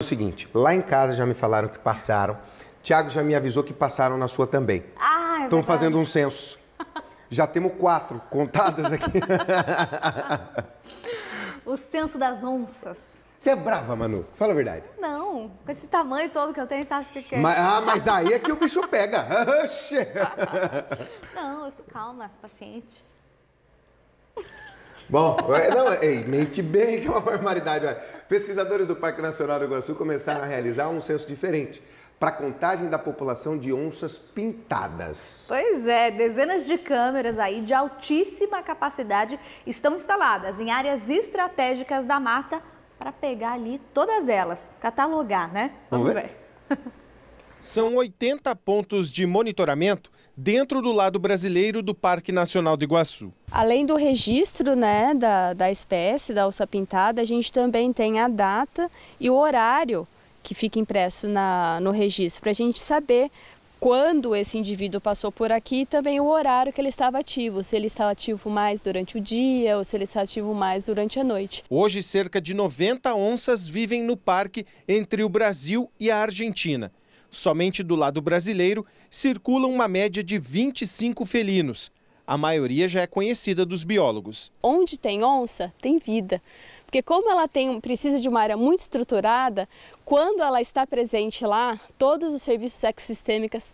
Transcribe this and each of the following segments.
o seguinte, lá em casa já me falaram que passaram. Tiago já me avisou que passaram na sua também. Ah, é Estão fazendo um censo. Já temos quatro contadas aqui. o censo das onças. Você é brava, Manu. Fala a verdade. Não, com esse tamanho todo que eu tenho, você acha que é? ah, mas aí é que o bicho pega. Não, eu sou calma, paciente. Bom, é, não, é, ei, mente bem que é uma barbaridade. Olha. Pesquisadores do Parque Nacional do Iguaçu começaram a realizar um censo diferente para contagem da população de onças pintadas. Pois é, dezenas de câmeras aí de altíssima capacidade estão instaladas em áreas estratégicas da mata para pegar ali todas elas, catalogar, né? Vamos, Vamos ver. ver. São 80 pontos de monitoramento dentro do lado brasileiro do Parque Nacional do Iguaçu. Além do registro né, da, da espécie, da alça pintada, a gente também tem a data e o horário que fica impresso na, no registro, para a gente saber quando esse indivíduo passou por aqui e também o horário que ele estava ativo, se ele estava ativo mais durante o dia ou se ele estava ativo mais durante a noite. Hoje, cerca de 90 onças vivem no parque entre o Brasil e a Argentina. Somente do lado brasileiro circulam uma média de 25 felinos. A maioria já é conhecida dos biólogos. Onde tem onça, tem vida. Porque como ela tem, precisa de uma área muito estruturada, quando ela está presente lá, todos os serviços ecossistêmicos,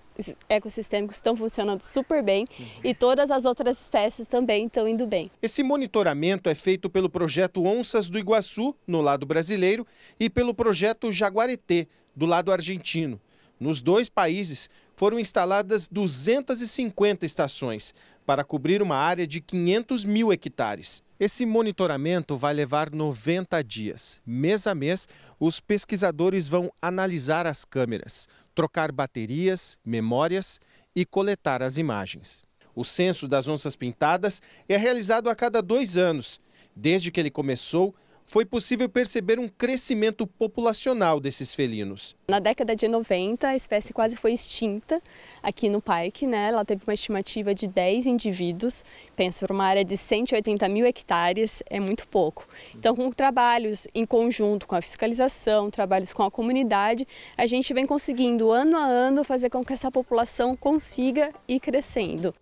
estão funcionando super bem uhum. e todas as outras espécies também estão indo bem. Esse monitoramento é feito pelo projeto Onças do Iguaçu, no lado brasileiro, e pelo projeto Jaguareté, do lado argentino. Nos dois países foram instaladas 250 estações para cobrir uma área de 500 mil hectares. Esse monitoramento vai levar 90 dias. Mês a mês, os pesquisadores vão analisar as câmeras, trocar baterias, memórias e coletar as imagens. O censo das onças pintadas é realizado a cada dois anos. Desde que ele começou, foi possível perceber um crescimento populacional desses felinos. Na década de 90, a espécie quase foi extinta aqui no parque. Né? Ela teve uma estimativa de 10 indivíduos. Pensa, para uma área de 180 mil hectares, é muito pouco. Então, com trabalhos em conjunto com a fiscalização, trabalhos com a comunidade, a gente vem conseguindo, ano a ano, fazer com que essa população consiga ir crescendo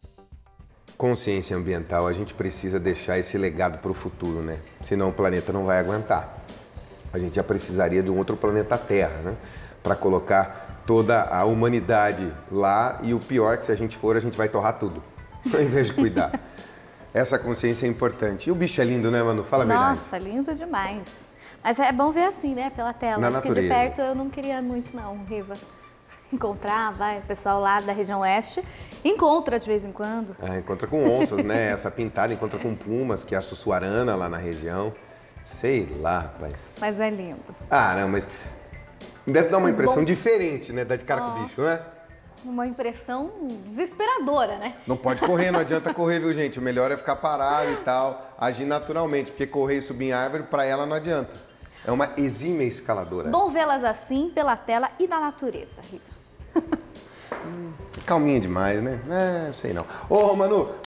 consciência ambiental, a gente precisa deixar esse legado para o futuro, né? Senão o planeta não vai aguentar. A gente já precisaria de um outro planeta Terra, né? Para colocar toda a humanidade lá e o pior é que se a gente for, a gente vai torrar tudo, ao invés de cuidar. Essa consciência é importante. E o bicho é lindo, né, Manu? Fala a verdade. Nossa, lindo demais. Mas é bom ver assim, né, pela tela. Na Acho natureza. que de perto eu não queria muito, não, Riva encontrar, vai, o pessoal lá da região oeste encontra de vez em quando. Ah, encontra com onças, né? Essa pintada encontra com pumas, que é a sussuarana lá na região. Sei lá, rapaz. Mas é lindo. Ah, não, mas deve dar uma impressão Bom... diferente, né? Da de cara com o bicho, né? Uma impressão desesperadora, né? Não pode correr, não adianta correr, viu, gente? O melhor é ficar parado e tal, agir naturalmente, porque correr e subir em árvore, para ela não adianta. É uma exímia escaladora. Bom vê-las assim, pela tela e na natureza, Rita. Calminha demais, né? É, sei não. Ô, Manu,